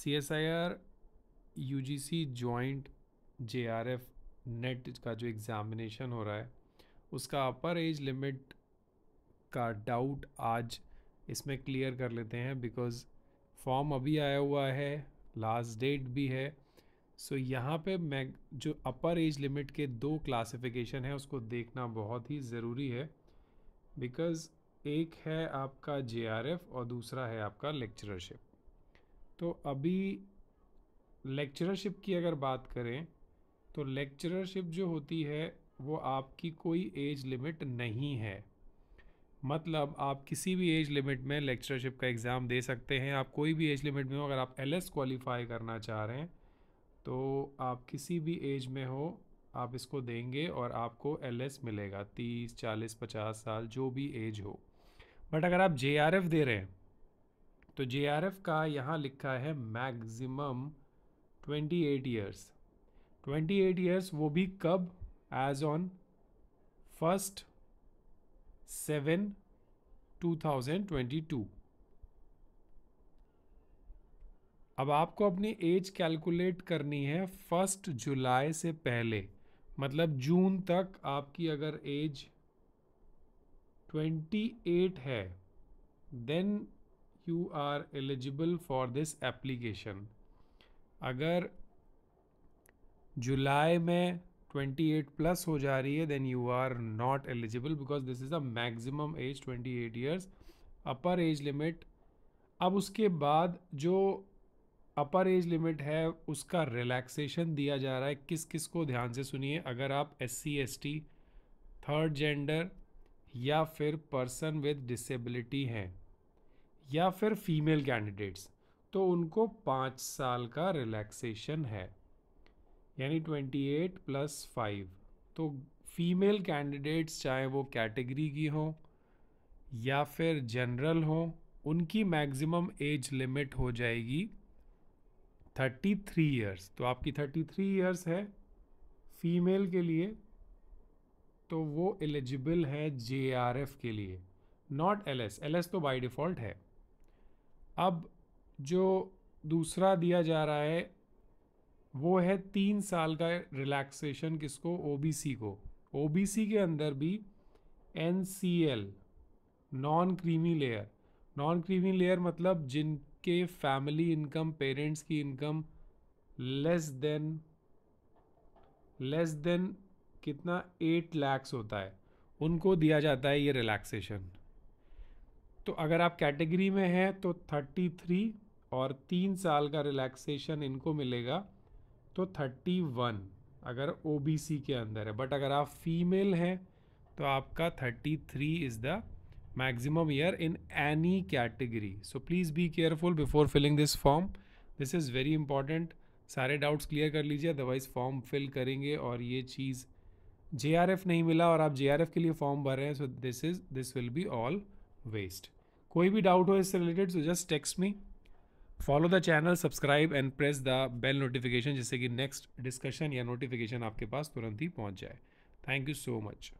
C S I R U G C joint J R F net का जो examination हो रहा है उसका अपर एज लिमिट का डाउट आज इसमें क्लियर कर लेते हैं बिकॉज़ फॉर्म अभी आया हुआ है लास्ट डेट भी है सो so, यहाँ पे मैं जो अपर एज लिमिट के दो क्लासिफिकेशन है उसको देखना बहुत ही ज़रूरी है बिकॉज़ एक है आपका जे और दूसरा है आपका लेक्चरशिप तो अभी लेक्चरशिप की अगर बात करें तो लेक्चरशिप जो होती है वो आपकी कोई एज लिमिट नहीं है मतलब आप किसी भी एज लिमिट में लेक्चरशिप का एग्ज़ाम दे सकते हैं आप कोई भी एज लिमिट में हो अगर आप एल एस क्वालिफाई करना चाह रहे हैं तो आप किसी भी एज में हो आप इसको देंगे और आपको एल एस मिलेगा तीस चालीस पचास साल जो भी एज हो बट अगर आप जे आर एफ दे रहे हैं तो जे का यहाँ लिखा है maximum 28 years twenty eight years वो भी कब एज ऑन फर्स्ट सेवन 2022 अब आपको अपनी एज कैलकुलेट करनी है फर्स्ट जुलाई से पहले मतलब जून तक आपकी अगर एज 28 है then you are eligible for this application अगर जुलाई में 28 प्लस हो जा रही है then you are not eligible because this is a maximum age 28 years upper age limit अब उसके बाद जो अपर एज लिमिट है उसका रिलैक्सेशन दिया जा रहा है किस किस को ध्यान से सुनिए अगर आप S C S T third gender या फिर पर्सन विद डिसेबिलिटी हैं या फिर फीमेल कैंडिडेट्स तो उनको पाँच साल का रिलैक्सेशन है यानी ट्वेंटी एट प्लस फाइव तो फीमेल कैंडिडेट्स चाहे वो कैटेगरी की हों या फिर जनरल हों उनकी मैक्सिमम एज लिमिट हो जाएगी थर्टी थ्री ईयर्स तो आपकी थर्टी थ्री ईयर्स है फीमेल के लिए तो वो एलिजिबल है जे के लिए not L S L S तो बाई डिफ़ॉल्ट है अब जो दूसरा दिया जा रहा है वो है तीन साल का रिलैक्सेशन किसको ओबीसी को ओबीसी के अंदर भी N C L non creamy layer non creamy layer मतलब जिनके फैमिली इनकम पेरेंट्स की income less than less than कितना एट लैक्स होता है उनको दिया जाता है ये रिलैक्सेशन तो अगर आप कैटेगरी में हैं तो 33 और तीन साल का रिलैक्सेशन इनको मिलेगा तो 31 अगर ओबीसी के अंदर है बट अगर आप फीमेल हैं तो आपका 33 is the maximum year in any category so please be careful before filling this form this is very important सारे डाउट्स क्लियर कर लीजिए अदरवाइज फॉर्म फिल करेंगे और ये चीज़ जे नहीं मिला और आप जे के लिए फॉर्म भर रहे हैं so this is this will be all waste कोई भी डाउट हो इससे related so just text me follow the channel subscribe and press the bell notification जिससे कि नेक्स्ट डिस्कशन या नोटिफिकेशन आपके पास तुरंत ही पहुंच जाए थैंक यू सो मच